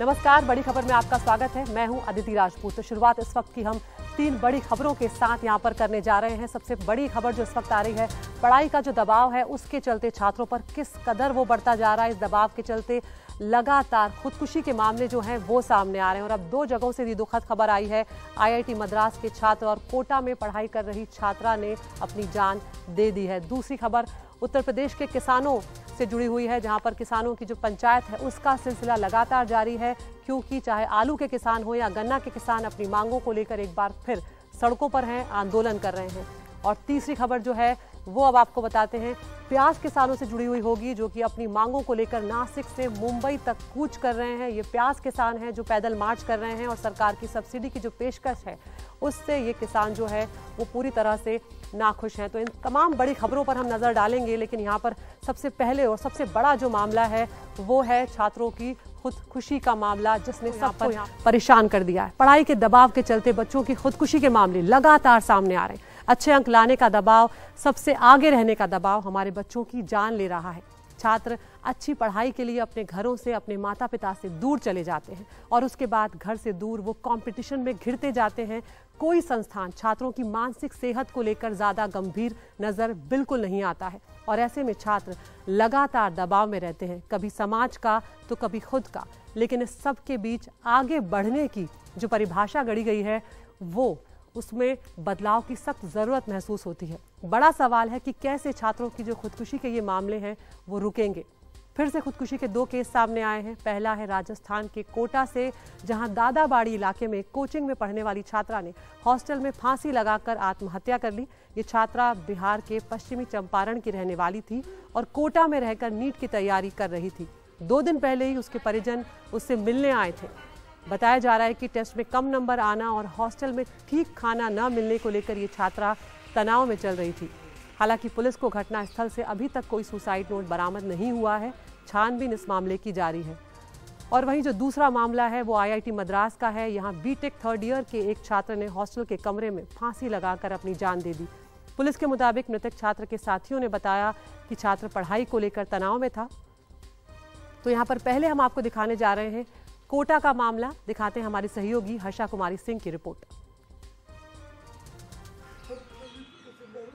नमस्कार बड़ी खबर में आपका स्वागत है मैं हूं अदिति राजपूत तो शुरुआत इस वक्त की हम तीन बड़ी खबरों के साथ यहां पर करने जा रहे हैं सबसे बड़ी खबर जो इस वक्त आ रही है पढ़ाई का जो दबाव है उसके चलते छात्रों पर किस कदर वो बढ़ता जा रहा है इस दबाव के चलते लगातार खुदकुशी के मामले जो हैं वो सामने आ रहे हैं और अब दो जगहों से भी दुखद खबर आई है आईआईटी मद्रास के छात्र और कोटा में पढ़ाई कर रही छात्रा ने अपनी जान दे दी है दूसरी खबर उत्तर प्रदेश के किसानों से जुड़ी हुई है जहां पर किसानों की जो पंचायत है उसका सिलसिला लगातार जारी है क्योंकि चाहे आलू के किसान हो या गन्ना के किसान अपनी मांगों को लेकर एक बार फिर सड़कों पर हैं आंदोलन कर रहे हैं और तीसरी खबर जो है वो अब आपको बताते हैं प्याज किसानों से जुड़ी हुई होगी जो कि अपनी मांगों को लेकर नासिक से मुंबई तक कूच कर रहे हैं ये प्याज किसान हैं जो पैदल मार्च कर रहे हैं और सरकार की सब्सिडी की जो पेशकश है उससे ये किसान जो है वो पूरी तरह से नाखुश हैं तो इन तमाम बड़ी खबरों पर हम नज़र डालेंगे लेकिन यहाँ पर सबसे पहले और सबसे बड़ा जो मामला है वो है छात्रों की खुदकुशी का मामला जिसने तो पर परेशान कर दिया है पढ़ाई के दबाव के चलते बच्चों की खुदकुशी के मामले लगातार सामने आ रहे हैं अच्छे अंक लाने का दबाव सबसे आगे रहने का दबाव हमारे बच्चों की जान ले रहा है छात्र अच्छी पढ़ाई के लिए अपने घरों से अपने माता पिता से दूर चले जाते हैं और उसके बाद घर से दूर वो कंपटीशन में घिरते जाते हैं कोई संस्थान छात्रों की मानसिक सेहत को लेकर ज़्यादा गंभीर नज़र बिल्कुल नहीं आता है और ऐसे में छात्र लगातार दबाव में रहते हैं कभी समाज का तो कभी खुद का लेकिन इस सब के बीच आगे बढ़ने की जो परिभाषा गढ़ी गई है वो उसमें बदलाव की सख्त ज़रूरत महसूस होती है बड़ा सवाल है कि कैसे छात्रों की जो खुदकुशी के ये मामले हैं वो रुकेंगे फिर से खुदकुशी के दो केस सामने आए हैं पहला है राजस्थान के कोटा से जहां दादाबाड़ी इलाके में कोचिंग में पढ़ने वाली छात्रा ने हॉस्टल में फांसी लगाकर आत्महत्या कर ली ये छात्रा बिहार के पश्चिमी चंपारण की रहने वाली थी और कोटा में रहकर नीट की तैयारी कर रही थी दो दिन पहले ही उसके परिजन उससे मिलने आए थे बताया जा रहा है कि टेस्ट में कम नंबर आना और हॉस्टल में ठीक खाना न मिलने को लेकर ये छात्रा तनाव में चल रही थी हालांकि पुलिस को घटनास्थल से अभी तक कोई सुसाइड नोट बरामद नहीं हुआ है छानबीन इस मामले की जारी है और वहीं जो दूसरा मामला है वो आईआईटी मद्रास का है यहाँ बीटेक थर्ड ईयर के एक छात्र ने हॉस्टल के कमरे में फांसी लगाकर अपनी जान दे दी पुलिस के मुताबिक मृतक छात्र के साथियों ने बताया कि छात्र पढ़ाई को लेकर तनाव में था तो यहाँ पर पहले हम आपको दिखाने जा रहे हैं कोटा का मामला दिखाते हैं हमारी सहयोगी हर्षा कुमारी सिंह की रिपोर्ट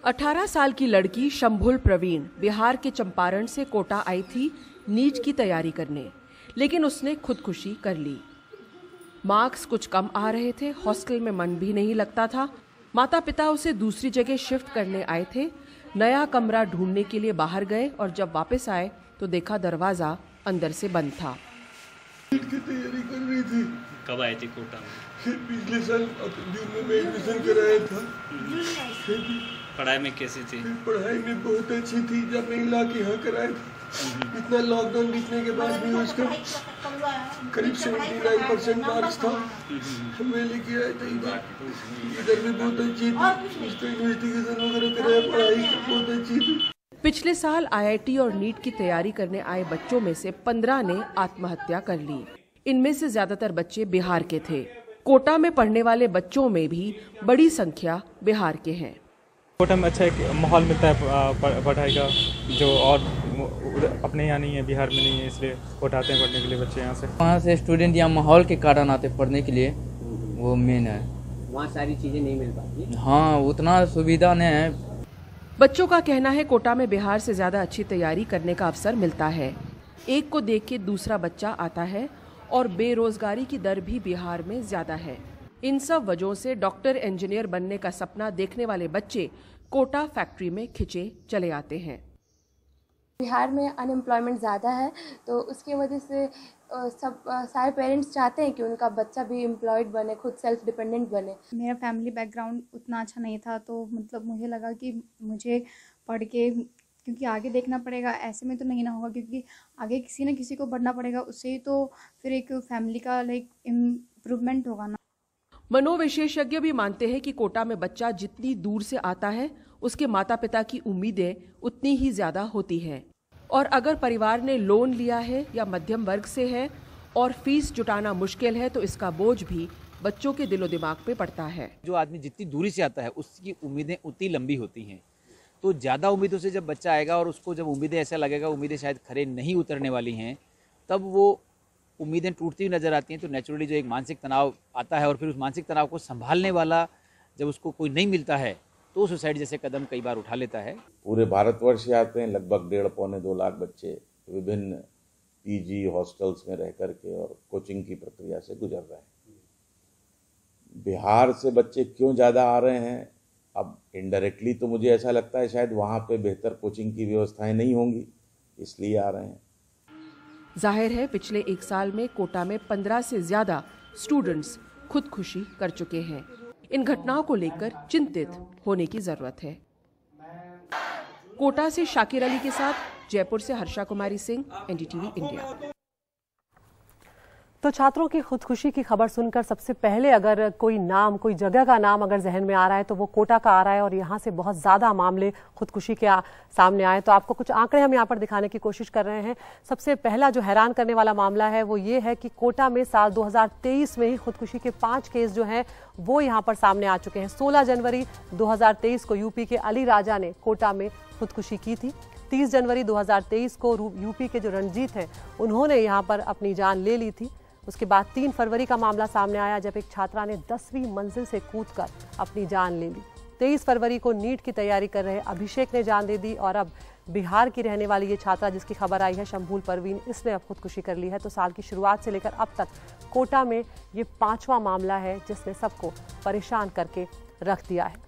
18 साल की लड़की शंभुल प्रवीण बिहार के चंपारण से कोटा आई थी नीट की तैयारी करने लेकिन उसने खुदकुशी कर ली मार्क्स कुछ कम आ रहे थे हॉस्टल में मन भी नहीं लगता था माता पिता उसे दूसरी जगह शिफ्ट करने आए थे नया कमरा ढूंढने के लिए बाहर गए और जब वापस आए तो देखा दरवाज़ा अंदर से बंद था नेट की तैयारी कर रही थी कब आए थे कोटा में पिछले साल जून में मैं एडमिशन कराया था पढ़ाई में कैसी थी पढ़ाई में बहुत अच्छी थी जब मैं ला के यहाँ कराया था हम्म। इतना लॉकडाउन बीतने के बाद भी उसका करीब सेवेंटी नाइन परसेंट मार्क्स था हम्म। मैं लेके आए थे इधर तो- इधर भी बहुत अच्छी थी उसका इन्वेस्टिगेशन वगैरह कराया पढ़ाई बहुत अच्छी थी पिछले साल आईआईटी और नीट की तैयारी करने आए बच्चों में से 15 ने आत्महत्या कर ली इनमें से ज्यादातर बच्चे बिहार के थे कोटा में पढ़ने वाले बच्चों में भी बड़ी संख्या बिहार के हैं कोटा में अच्छा एक माहौल मिलता है पढ़ाई का जो और अपने यहाँ नहीं है बिहार में नहीं है इसलिए कोटा आते हैं पढ़ने के लिए बच्चे यहाँ से वहाँ से स्टूडेंट यहाँ माहौल के कारण आते पढ़ने के लिए वो मेन है वहाँ सारी चीज़ें नहीं मिल पाती हाँ उतना सुविधा नहीं है बच्चों का कहना है कोटा में बिहार से ज़्यादा अच्छी तैयारी करने का अवसर मिलता है एक को देख के दूसरा बच्चा आता है और बेरोजगारी की दर भी बिहार में ज़्यादा है इन सब वजहों से डॉक्टर इंजीनियर बनने का सपना देखने वाले बच्चे कोटा फैक्ट्री में खिंचे चले आते हैं बिहार में अनएम्प्लॉयमेंट ज़्यादा है तो उसके वजह से सब सारे पेरेंट्स चाहते हैं कि उनका बच्चा भी एम्प्लॉयड बने खुद सेल्फ डिपेंडेंट बने मेरा फैमिली बैकग्राउंड उतना अच्छा नहीं था तो मतलब मुझे लगा कि मुझे पढ़ के क्योंकि आगे देखना पड़ेगा ऐसे में तो नहीं ना होगा क्योंकि आगे किसी ना किसी को बढ़ना पड़ेगा उससे ही तो फिर एक फैमिली का लाइक इम्प्रूवमेंट होगा ना मनोविशेषज्ञ भी मानते हैं कि कोटा में बच्चा जितनी दूर से आता है उसके माता पिता की उम्मीदें उतनी ही ज़्यादा होती हैं और अगर परिवार ने लोन लिया है या मध्यम वर्ग से है और फीस जुटाना मुश्किल है तो इसका बोझ भी बच्चों के दिलो दिमाग पे पड़ता है जो आदमी जितनी दूरी से आता है उसकी उम्मीदें उतनी लंबी होती हैं तो ज़्यादा उम्मीदों से जब बच्चा आएगा और उसको जब उम्मीदें ऐसा लगेगा उम्मीदें शायद खरे नहीं उतरने वाली हैं तब वो उम्मीदें टूटती हुई नज़र आती हैं तो नेचुरली जो एक मानसिक तनाव आता है और फिर उस मानसिक तनाव को संभालने वाला जब उसको कोई नहीं मिलता है तो सुसाइड जैसे कदम कई बार उठा लेता है पूरे भारतवर्ष आते हैं लगभग डेढ़ पौने दो लाख बच्चे विभिन्न पीजी हॉस्टल्स में रह करके और कोचिंग की प्रक्रिया से गुजर रहे हैं बिहार से बच्चे क्यों ज़्यादा आ रहे हैं अब इनडायरेक्टली तो मुझे ऐसा लगता है शायद वहाँ पे बेहतर कोचिंग की व्यवस्थाएं नहीं होंगी इसलिए आ रहे हैं जाहिर है पिछले एक साल में कोटा में पंद्रह से ज़्यादा स्टूडेंट्स खुदकुशी कर चुके हैं इन घटनाओं को लेकर चिंतित होने की जरूरत है कोटा से शाकिर अली के साथ जयपुर से हर्षा कुमारी सिंह एनडीटीवी इंडिया तो छात्रों की खुदकुशी की खबर सुनकर सबसे पहले अगर कोई नाम कोई जगह का नाम अगर जहन में आ रहा है तो वो कोटा का आ रहा है और यहाँ से बहुत ज़्यादा मामले खुदकुशी के आ, सामने आए तो आपको कुछ आंकड़े हम यहाँ पर दिखाने की कोशिश कर रहे हैं सबसे पहला जो हैरान करने वाला मामला है वो ये है कि कोटा में साल दो में ही खुदकुशी के पाँच केस जो हैं वो यहाँ पर सामने आ चुके हैं सोलह जनवरी दो को यूपी के अली राजा ने कोटा में खुदकुशी की थी 30 जनवरी 2023 को यूपी के जो रणजीत हैं उन्होंने यहाँ पर अपनी जान ले ली थी उसके बाद तीन फरवरी का मामला सामने आया जब एक छात्रा ने दसवीं मंजिल से कूद अपनी जान ले ली तेईस फरवरी को नीट की तैयारी कर रहे अभिषेक ने जान दे दी और अब बिहार की रहने वाली ये छात्रा जिसकी खबर आई है शंभूल परवीन इसने अब खुदकुशी कर ली है तो साल की शुरुआत से लेकर अब तक कोटा में ये पांचवा मामला है जिसने सबको परेशान करके रख दिया है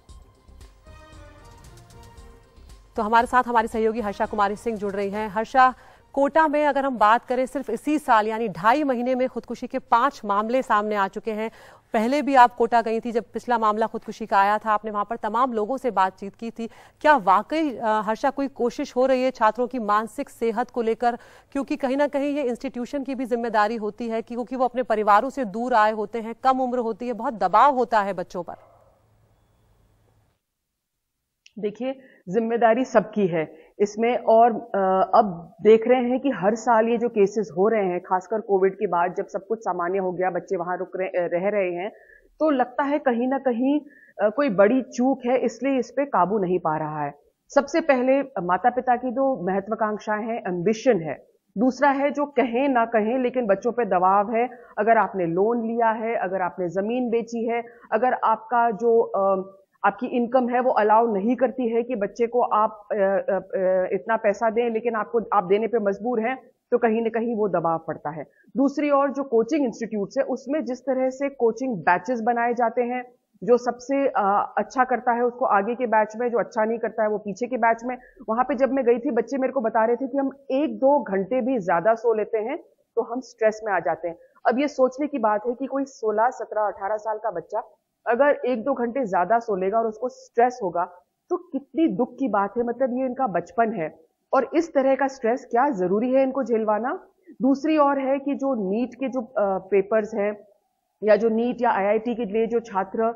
तो हमारे साथ हमारी सहयोगी हर्षा कुमारी सिंह जुड़ रही हैं हर्षा कोटा में अगर हम बात करें सिर्फ इसी साल यानी ढाई महीने में खुदकुशी के पांच मामले सामने आ चुके हैं पहले भी आप कोटा गई थी जब पिछला मामला खुदकुशी का आया था आपने वहां पर तमाम लोगों से बातचीत की थी क्या वाकई हर्षा कोई कोशिश हो रही है छात्रों की मानसिक सेहत को लेकर क्योंकि कहीं ना कहीं ये इंस्टीट्यूशन की भी जिम्मेदारी होती है क्योंकि वो अपने परिवारों से दूर आए होते हैं कम उम्र होती है बहुत दबाव होता है बच्चों पर देखिए जिम्मेदारी सबकी है इसमें और अब देख रहे हैं कि हर साल ये जो केसेस हो रहे हैं खासकर कोविड के बाद जब सब कुछ सामान्य हो गया बच्चे वहाँ रुक रहे रह रहे हैं तो लगता है कहीं ना कहीं कोई बड़ी चूक है इसलिए इस पर काबू नहीं पा रहा है सबसे पहले माता पिता की जो महत्वाकांक्षाएं हैं एम्बिशन है दूसरा है जो कहें ना कहें लेकिन बच्चों पे दबाव है अगर आपने लोन लिया है अगर आपने ज़मीन बेची है अगर आपका जो आपकी इनकम है वो अलाउ नहीं करती है कि बच्चे को आप इतना पैसा दें लेकिन आपको आप देने पे मजबूर हैं तो कहीं ना कहीं वो दबाव पड़ता है दूसरी ओर जो कोचिंग इंस्टीट्यूट है उसमें जिस तरह से कोचिंग बैचेस बनाए जाते हैं जो सबसे अच्छा करता है उसको आगे के बैच में जो अच्छा नहीं करता है वो पीछे के बैच में वहां पे जब मैं गई थी बच्चे मेरे को बता रहे थे कि हम एक दो घंटे भी ज्यादा सो लेते हैं तो हम स्ट्रेस में आ जाते हैं अब ये सोचने की बात है कि कोई 16, 17, 18 साल का बच्चा अगर एक दो घंटे ज्यादा सो लेगा और उसको स्ट्रेस होगा तो कितनी दुख की बात है मतलब ये इनका बचपन है और इस तरह का स्ट्रेस क्या जरूरी है इनको झेलवाना दूसरी और है कि जो नीट के जो पेपर्स हैं या जो नीट या आईआईटी के लिए जो छात्र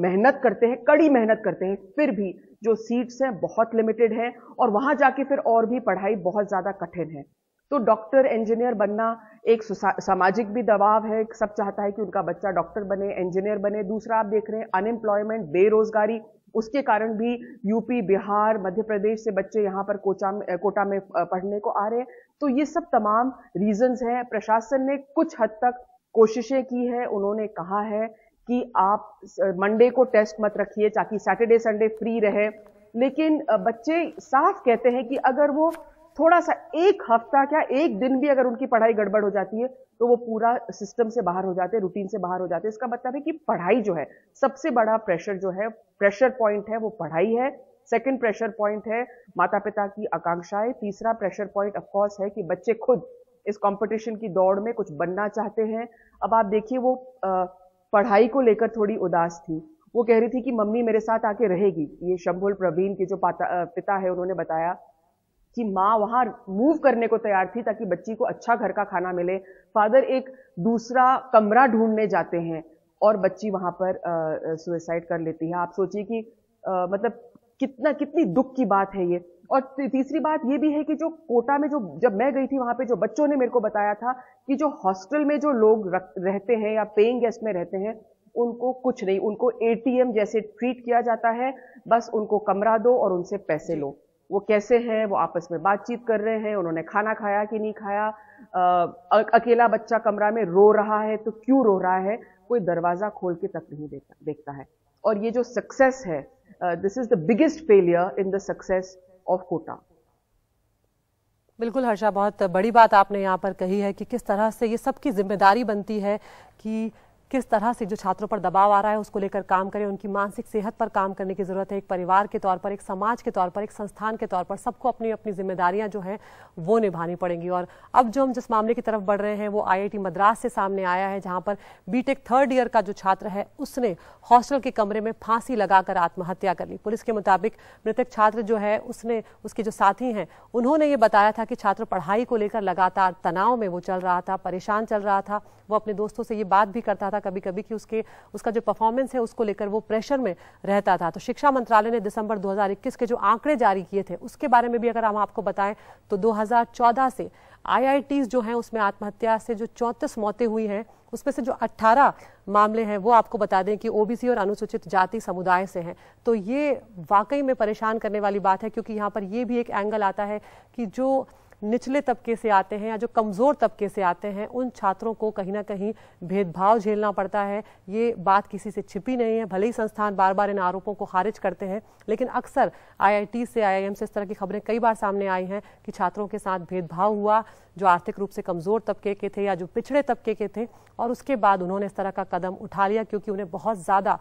मेहनत करते हैं कड़ी मेहनत करते हैं फिर भी जो सीट्स हैं बहुत लिमिटेड हैं और वहां जाके फिर और भी पढ़ाई बहुत ज़्यादा कठिन है तो डॉक्टर इंजीनियर बनना एक सामाजिक भी दबाव है सब चाहता है कि उनका बच्चा डॉक्टर बने इंजीनियर बने दूसरा आप देख रहे हैं अनएम्प्लॉयमेंट बेरोजगारी उसके कारण भी यूपी बिहार मध्य प्रदेश से बच्चे यहाँ पर कोचा में कोटा में पढ़ने को आ रहे हैं तो ये सब तमाम रीजंस हैं प्रशासन ने कुछ हद तक कोशिशें की है उन्होंने कहा है कि आप मंडे को टेस्ट मत रखिए ताकि सैटरडे संडे फ्री रहे लेकिन बच्चे साफ कहते हैं कि अगर वो थोड़ा सा एक हफ्ता क्या एक दिन भी अगर उनकी पढ़ाई गड़बड़ हो जाती है तो वो पूरा सिस्टम से बाहर हो जाते हैं रूटीन से बाहर हो जाते हैं इसका मतलब है कि पढ़ाई जो है सबसे बड़ा प्रेशर जो है प्रेशर पॉइंट है वो पढ़ाई है सेकंड प्रेशर पॉइंट है माता पिता की आकांक्षाएं तीसरा प्रेशर पॉइंट ऑफकोर्स है कि बच्चे खुद इस कॉम्पिटिशन की दौड़ में कुछ बनना चाहते हैं अब आप देखिए वो पढ़ाई को लेकर थोड़ी उदास थी वो कह रही थी कि मम्मी मेरे साथ आके रहेगी ये शंभुल प्रवीण के जो पाता, पिता है उन्होंने बताया कि माँ वहाँ मूव करने को तैयार थी ताकि बच्ची को अच्छा घर का खाना मिले फादर एक दूसरा कमरा ढूंढने जाते हैं और बच्ची वहाँ पर सुसाइड कर लेती है आप सोचिए कि आ, मतलब कितना कितनी दुख की बात है ये और तीसरी बात ये भी है कि जो कोटा में जो जब मैं गई थी वहाँ पे जो बच्चों ने मेरे को बताया था कि जो हॉस्टल में जो लोग रहते हैं या पेइंग गेस्ट में रहते हैं उनको कुछ नहीं उनको एटीएम जैसे ट्रीट किया जाता है बस उनको कमरा दो और उनसे पैसे लो वो कैसे हैं वो आपस में बातचीत कर रहे हैं उन्होंने खाना खाया कि नहीं खाया आ, अकेला बच्चा कमरा में रो रहा है तो क्यों रो रहा है कोई दरवाज़ा खोल के तक नहीं देखता देखता है और ये जो सक्सेस है this is the biggest failure in the success of Kota बिल्कुल हर्षा बहुत बड़ी बात आपने यहाँ पर कही है कि किस तरह से ये सबकी जिम्मेदारी बनती है कि किस तरह से जो छात्रों पर दबाव आ रहा है उसको लेकर काम करें उनकी मानसिक सेहत पर काम करने की ज़रूरत है एक परिवार के तौर पर एक समाज के तौर पर एक संस्थान के तौर पर सबको अपनी अपनी जिम्मेदारियां जो हैं वो निभानी पड़ेंगी और अब जो हम जिस मामले की तरफ बढ़ रहे हैं वो आईआईटी मद्रास से सामने आया है जहाँ पर बीटेक थर्ड ईयर का जो छात्र है उसने हॉस्टल के कमरे में फांसी लगाकर आत्महत्या कर ली पुलिस के मुताबिक मृतक छात्र जो है उसने उसके जो साथी हैं उन्होंने ये बताया था कि छात्र पढ़ाई को लेकर लगातार तनाव में वो चल रहा था परेशान चल रहा था वो अपने दोस्तों से ये बात भी करता था था कभी कभी कि उसके उसका जो परफॉर्मेंस है उसको लेकर वो प्रेशर में रहता था तो शिक्षा मंत्रालय ने दिसंबर 2021 के जो आंकड़े जारी किए थे उसके बारे में भी अगर हम आपको बताएं तो 2014 से आई जो हैं उसमें आत्महत्या से जो चौंतीस मौतें हुई हैं उसमें से जो 18 मामले हैं वो आपको बता दें कि ओबीसी और अनुसूचित जाति समुदाय से हैं तो ये वाकई में परेशान करने वाली बात है क्योंकि यहाँ पर ये भी एक एंगल आता है कि जो निचले तबके से आते हैं या जो कमज़ोर तबके से आते हैं उन छात्रों को कहीं ना कहीं भेदभाव झेलना पड़ता है ये बात किसी से छिपी नहीं है भले ही संस्थान बार बार इन आरोपों को खारिज करते हैं लेकिन अक्सर आईआईटी से आईआईएम से इस तरह की खबरें कई बार सामने आई हैं कि छात्रों के साथ भेदभाव हुआ जो आर्थिक रूप से कमज़ोर तबके के थे या जो पिछड़े तबके के थे और उसके बाद उन्होंने इस तरह का कदम उठा लिया क्योंकि उन्हें बहुत ज़्यादा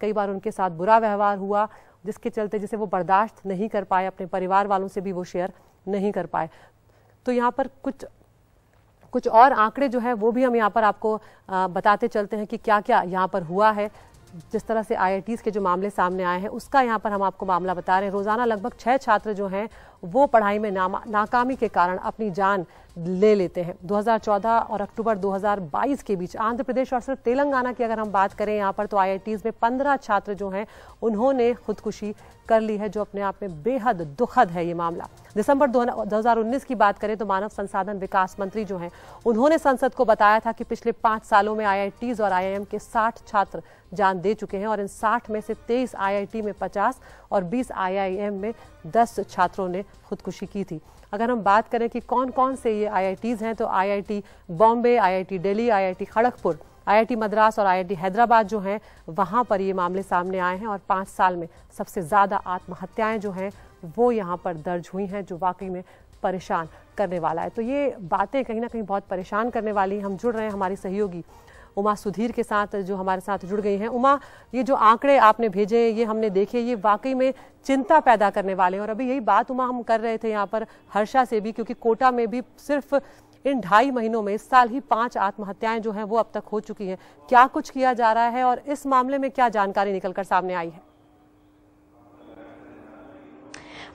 कई बार उनके साथ बुरा व्यवहार हुआ जिसके चलते जिसे वो बर्दाश्त नहीं कर पाए अपने परिवार वालों से भी वो शेयर नहीं कर पाए तो यहाँ पर कुछ कुछ और आंकड़े जो है वो भी हम यहाँ पर आपको बताते चलते हैं कि क्या क्या यहाँ पर हुआ है जिस तरह से आई के जो मामले सामने आए हैं उसका यहाँ पर हम आपको मामला बता रहे हैं रोज़ाना लगभग छः छात्र जो हैं वो पढ़ाई में नाकामी के कारण अपनी जान ले लेते हैं 2014 और अक्टूबर 2022 के बीच आंध्र प्रदेश और सिर्फ तेलंगाना की अगर हम बात करें यहाँ पर तो आई में 15 छात्र जो हैं उन्होंने खुदकुशी कर ली है जो अपने आप में बेहद दुखद है ये मामला दिसंबर 2019 की बात करें तो मानव संसाधन विकास मंत्री जो हैं उन्होंने संसद को बताया था कि पिछले पाँच सालों में आई और आई के साठ छात्र जान दे चुके हैं और इन साठ में से तेईस आई में पचास और बीस आई में दस छात्रों ने खुदकुशी की थी अगर हम बात करें कि कौन कौन से ये आई हैं तो I Bombay I Delhi I Kharagpur IIT Madras और आईआईटी हैदराबाद जो हैं वहाँ पर ये मामले सामने आए हैं और पाँच साल में सबसे ज़्यादा आत्महत्याएं जो हैं वो यहाँ पर दर्ज हुई हैं जो वाकई में परेशान करने वाला है तो ये बातें कहीं ना कहीं बहुत परेशान करने वाली हम जुड़ रहे हैं हमारी सहयोगी उमा सुधीर के साथ जो हमारे साथ जुड़ गई हैं उमा ये जो आंकड़े आपने भेजे ये हमने देखे ये वाकई में चिंता पैदा करने वाले हैं और अभी यही बात उमा हम कर रहे थे यहाँ पर हर्षा से भी क्योंकि कोटा में भी सिर्फ इन ढाई महीनों में इस साल ही पांच आत्महत्याएं जो हैं वो अब तक हो चुकी हैं क्या कुछ किया जा रहा है और इस मामले में क्या जानकारी निकलकर सामने आई है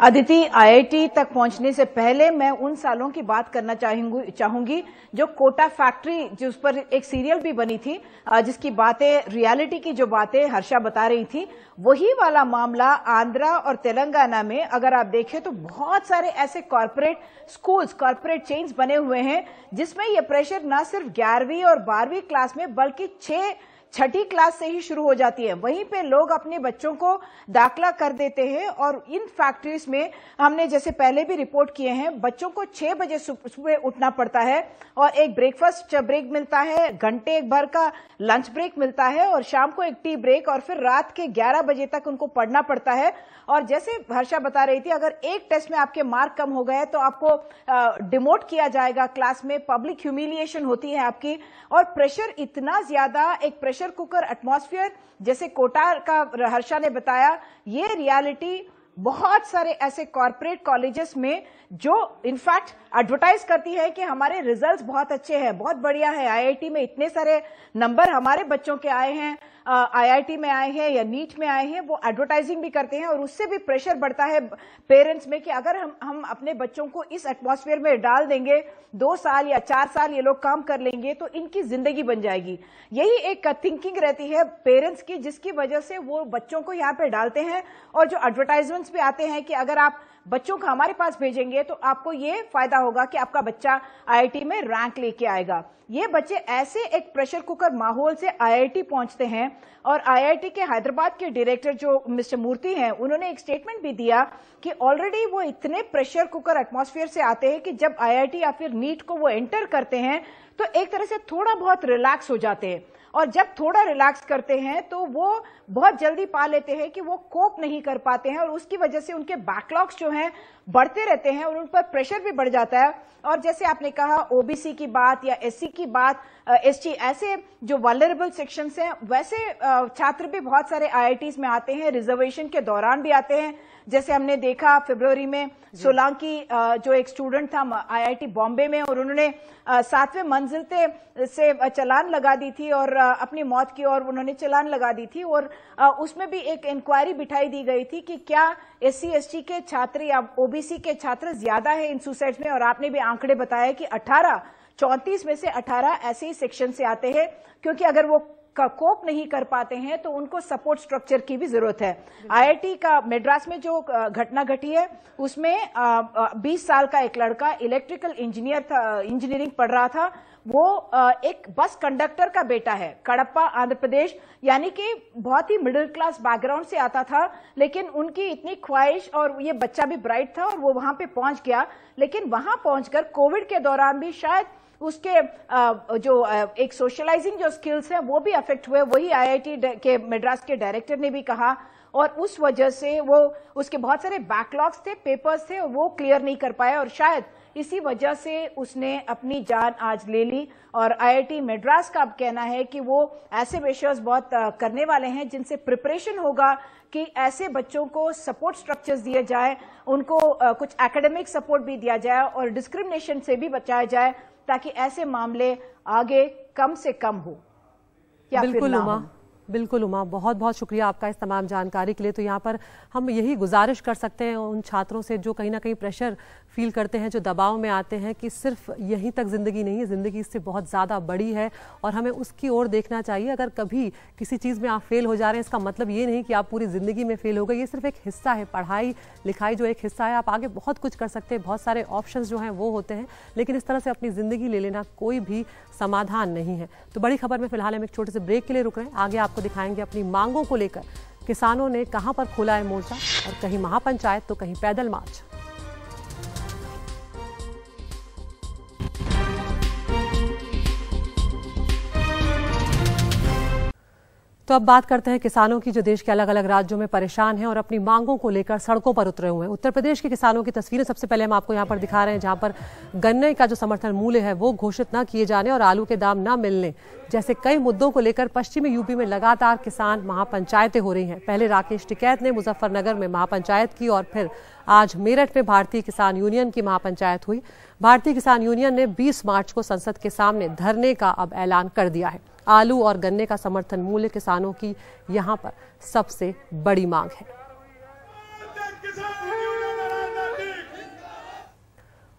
अदिति आईआईटी तक पहुंचने से पहले मैं उन सालों की बात करना चाहूंगी चाहूंगी जो कोटा फैक्ट्री जिस पर एक सीरियल भी बनी थी जिसकी बातें रियलिटी की जो बातें हर्षा बता रही थी वही वाला मामला आंध्रा और तेलंगाना में अगर आप देखें तो बहुत सारे ऐसे कॉरपोरेट स्कूल्स कॉरपोरेट चेन्स बने हुए हैं जिसमें यह प्रेशर न सिर्फ ग्यारहवीं और बारहवीं क्लास में बल्कि छह छठी क्लास से ही शुरू हो जाती है वहीं पे लोग अपने बच्चों को दाखला कर देते हैं और इन फैक्ट्रीज में हमने जैसे पहले भी रिपोर्ट किए हैं बच्चों को छह बजे सुबह उठना पड़ता है और एक ब्रेकफास्ट ब्रेक मिलता है घंटे एक भर का लंच ब्रेक मिलता है और शाम को एक टी ब्रेक और फिर रात के ग्यारह बजे तक उनको पढ़ना पड़ता है और जैसे हर्षा बता रही थी अगर एक टेस्ट में आपके मार्क कम हो गए तो आपको डिमोट किया जाएगा क्लास में पब्लिक ह्यूमिलिएशन होती है आपकी और प्रेशर इतना ज्यादा एक प्रेशर प्रेशर कुकर एटमॉस्फेयर जैसे कोटा का हर्षा ने बताया ये रियलिटी बहुत सारे ऐसे कॉरपोरेट कॉलेजेस में जो इनफैक्ट एडवर्टाइज करती है कि हमारे रिजल्ट्स बहुत अच्छे हैं बहुत बढ़िया है आईआईटी में इतने सारे नंबर हमारे बच्चों के आए हैं आईआईटी में आए हैं या नीट में आए हैं वो एडवर्टाइजिंग भी करते हैं और उससे भी प्रेशर बढ़ता है पेरेंट्स में कि अगर हम हम अपने बच्चों को इस एटमोसफेयर में डाल देंगे दो साल या चार साल ये लोग काम कर लेंगे तो इनकी जिंदगी बन जाएगी यही एक थिंकिंग रहती है पेरेंट्स की जिसकी वजह से वो बच्चों को यहाँ पे डालते हैं और जो एडवर्टाइजमेंट पॉइंट्स भी आते हैं कि अगर आप बच्चों को हमारे पास भेजेंगे तो आपको ये फायदा होगा कि आपका बच्चा आईआईटी में रैंक लेके आएगा ये बच्चे ऐसे एक प्रेशर कुकर माहौल से आईआईटी पहुंचते हैं और आईआईटी के हैदराबाद के डायरेक्टर जो मिस्टर मूर्ति हैं उन्होंने एक स्टेटमेंट भी दिया कि ऑलरेडी वो इतने प्रेशर कुकर एटमोसफियर से आते हैं कि जब आई या फिर नीट को वो एंटर करते हैं तो एक तरह से थोड़ा बहुत रिलैक्स हो जाते हैं और जब थोड़ा रिलैक्स करते हैं तो वो बहुत जल्दी पा लेते हैं कि वो कोप नहीं कर पाते हैं और उसकी वजह से उनके बैकलॉग्स जो हैं बढ़ते रहते हैं और उन पर प्रेशर भी बढ़ जाता है और जैसे आपने कहा ओबीसी की बात या एससी की बात एस ऐसे जो वॉलरेबल सेक्शन हैं वैसे छात्र भी बहुत सारे आई में आते हैं रिजर्वेशन के दौरान भी आते हैं जैसे हमने देखा फेब्रवरी में सोलांकी जो एक स्टूडेंट था आईआईटी बॉम्बे में और उन्होंने सातवें मंजिल से चलान लगा दी थी और अपनी मौत की और उन्होंने चलान लगा दी थी और उसमें भी एक इंक्वायरी बिठाई दी गई थी कि क्या एस सी के छात्र या ओबीसी के छात्र ज्यादा है इन सुसाइड में और आपने भी आंकड़े बताया कि 18 चौंतीस में से 18 ऐसे ही सेक्शन से आते हैं क्योंकि अगर वो कोप नहीं कर पाते हैं तो उनको सपोर्ट स्ट्रक्चर की भी जरूरत है आईआईटी का मेड्रास में जो घटना घटी है उसमें बीस साल का एक लड़का इलेक्ट्रिकल इंजीनियर था इंजीनियरिंग पढ़ रहा था वो एक बस कंडक्टर का बेटा है कड़प्पा आंध्र प्रदेश यानी कि बहुत ही मिडिल क्लास बैकग्राउंड से आता था लेकिन उनकी इतनी ख्वाहिश और ये बच्चा भी ब्राइट था और वो वहां पे पहुंच गया लेकिन वहां पहुंचकर कोविड के दौरान भी शायद उसके जो एक सोशलाइजिंग जो स्किल्स हैं वो भी अफेक्ट हुए वही आईआईटी के मद्रास के डायरेक्टर ने भी कहा और उस वजह से वो उसके बहुत सारे बैकलॉग्स थे पेपर्स थे वो क्लियर नहीं कर पाया और शायद इसी वजह से उसने अपनी जान आज ले ली और आईआईटी मद्रास का अब कहना है कि वो ऐसे मेशर्स बहुत करने वाले हैं जिनसे प्रिपरेशन होगा कि ऐसे बच्चों को सपोर्ट स्ट्रक्चर्स दिए जाए उनको कुछ एकेडमिक सपोर्ट भी दिया जाए और डिस्क्रिमिनेशन से भी बचाया जाए ताकि ऐसे मामले आगे कम से कम हो या बिल्कुल फिर ना हो बिल्कुल उमा बहुत बहुत शुक्रिया आपका इस तमाम जानकारी के लिए तो यहाँ पर हम यही गुजारिश कर सकते हैं उन छात्रों से जो कहीं ना कहीं प्रेशर फील करते हैं जो दबाव में आते हैं कि सिर्फ यहीं तक ज़िंदगी नहीं है ज़िंदगी इससे बहुत ज़्यादा बड़ी है और हमें उसकी ओर देखना चाहिए अगर कभी किसी चीज़ में आप फेल हो जा रहे हैं इसका मतलब ये नहीं कि आप पूरी ज़िंदगी में फेल हो गए ये सिर्फ एक हिस्सा है पढ़ाई लिखाई जो एक हिस्सा है आप आगे बहुत कुछ कर सकते हैं बहुत सारे ऑप्शन जो हैं वो होते हैं लेकिन इस तरह से अपनी ज़िंदगी ले लेना कोई भी समाधान नहीं है तो बड़ी खबर में फिलहाल हम एक छोटे से ब्रेक के लिए रुक रहे हैं आगे आप आपको दिखाएंगे अपनी मांगों को लेकर किसानों ने कहां पर खोला है मोर्चा और कहीं महापंचायत तो कहीं पैदल मार्च तो अब बात करते हैं किसानों की जो देश के अलग अलग राज्यों में परेशान हैं और अपनी मांगों को लेकर सड़कों पर उतरे हुए हैं उत्तर प्रदेश के किसानों की तस्वीरें सबसे पहले हम आपको यहाँ पर दिखा रहे हैं जहां पर गन्ने का जो समर्थन मूल्य है वो घोषित न किए जाने और आलू के दाम न मिलने जैसे कई मुद्दों को लेकर पश्चिमी यूपी में लगातार किसान महापंचायतें हो रही हैं पहले राकेश टिकैत ने मुजफ्फरनगर में महापंचायत की और फिर आज मेरठ में भारतीय किसान यूनियन की महापंचायत हुई भारतीय किसान यूनियन ने बीस मार्च को संसद के सामने धरने का अब ऐलान कर दिया है आलू और गन्ने का समर्थन मूल्य किसानों की यहाँ पर सबसे बड़ी मांग है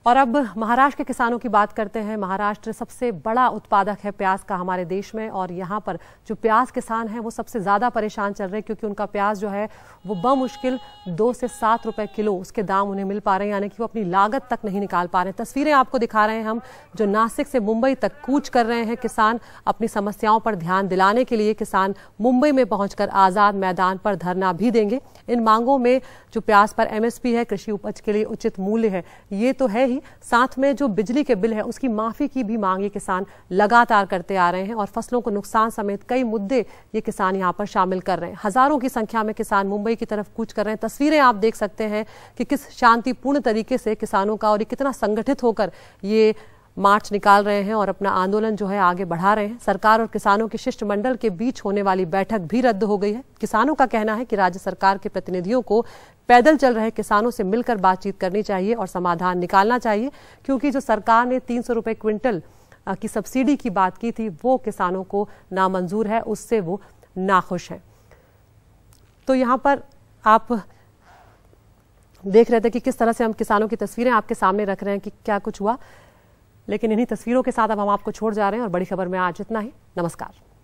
और अब महाराष्ट्र के किसानों की बात करते हैं महाराष्ट्र सबसे बड़ा उत्पादक है प्याज का हमारे देश में और यहाँ पर जो प्याज किसान हैं वो सबसे ज़्यादा परेशान चल रहे हैं क्योंकि उनका प्याज जो है वो बमुश्किल दो से सात रुपए किलो उसके दाम उन्हें मिल पा रहे हैं यानी कि वो अपनी लागत तक नहीं निकाल पा रहे हैं तस्वीरें आपको दिखा रहे हैं हम जो नासिक से मुंबई तक कूच कर रहे हैं किसान अपनी समस्याओं पर ध्यान दिलाने के लिए किसान मुंबई में पहुंचकर आज़ाद मैदान पर धरना भी देंगे इन मांगों में जो प्याज पर एमएसपी है कृषि उपज के लिए उचित मूल्य है ये तो है ही दी साथ में जो बिजली के बिल है उसकी माफी की भी मांग ये किसान लगातार करते आ रहे हैं और फसलों को नुकसान समेत कई मुद्दे ये किसान यहाँ पर शामिल कर रहे हैं हजारों की संख्या में किसान मुंबई की तरफ कूच कर रहे हैं तस्वीरें आप देख सकते हैं कि किस शांतिपूर्ण तरीके से किसानों का और ये कितना संगठित होकर ये मार्च निकाल रहे हैं और अपना आंदोलन जो है आगे बढ़ा रहे हैं सरकार और किसानों के शिष्टमंडल के बीच होने वाली बैठक भी रद्द हो गई है किसानों का कहना है कि राज्य सरकार के प्रतिनिधियों को पैदल चल रहे किसानों से मिलकर बातचीत करनी चाहिए और समाधान निकालना चाहिए क्योंकि जो सरकार ने तीन सौ क्विंटल की सब्सिडी की बात की थी वो किसानों को नामंजूर है उससे वो नाखुश हैं तो यहाँ पर आप देख रहे थे कि किस तरह से हम किसानों की तस्वीरें आपके सामने रख रहे हैं कि क्या कुछ हुआ लेकिन इन्हीं तस्वीरों के साथ अब हम आपको छोड़ जा रहे हैं और बड़ी खबर में आज इतना ही नमस्कार